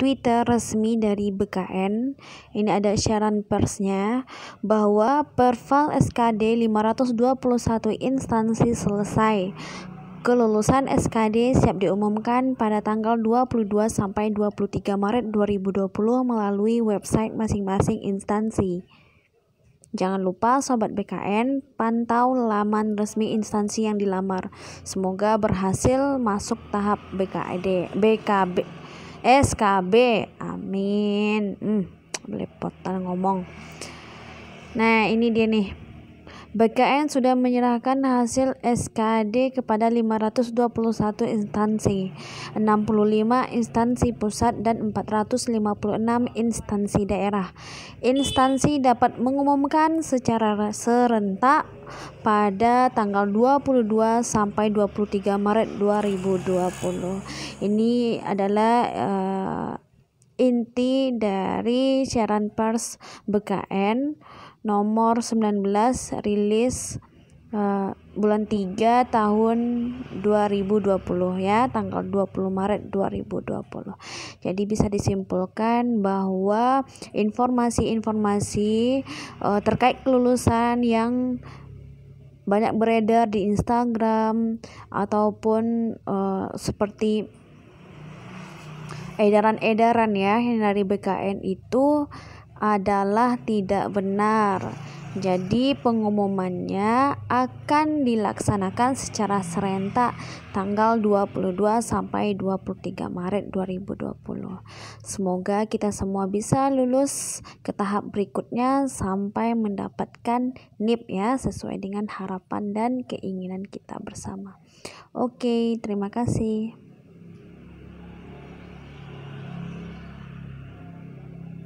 Twitter resmi dari BKN. Ini ada siaran persnya bahwa perval SKD 521 instansi selesai. Kelulusan SKD siap diumumkan pada tanggal 22 sampai 23 Maret 2020 melalui website masing-masing instansi. Jangan lupa sobat BKN pantau laman resmi instansi yang dilamar. Semoga berhasil masuk tahap BKD BKB SKB amin hmm, belepotan ngomong nah ini dia nih BKN sudah menyerahkan hasil SKD kepada 521 instansi, 65 instansi pusat dan 456 instansi daerah. Instansi dapat mengumumkan secara serentak pada tanggal 22 sampai 23 Maret 2020. Ini adalah uh, inti dari siaran pers BKN nomor 19 rilis uh, bulan 3 tahun 2020 ya, tanggal 20 Maret 2020. Jadi bisa disimpulkan bahwa informasi-informasi uh, terkait kelulusan yang banyak beredar di Instagram ataupun uh, seperti edaran-edaran ya dari BKN itu adalah tidak benar. Jadi pengumumannya akan dilaksanakan secara serentak tanggal 22 sampai 23 Maret 2020. Semoga kita semua bisa lulus ke tahap berikutnya sampai mendapatkan NIP ya sesuai dengan harapan dan keinginan kita bersama. Oke, terima kasih.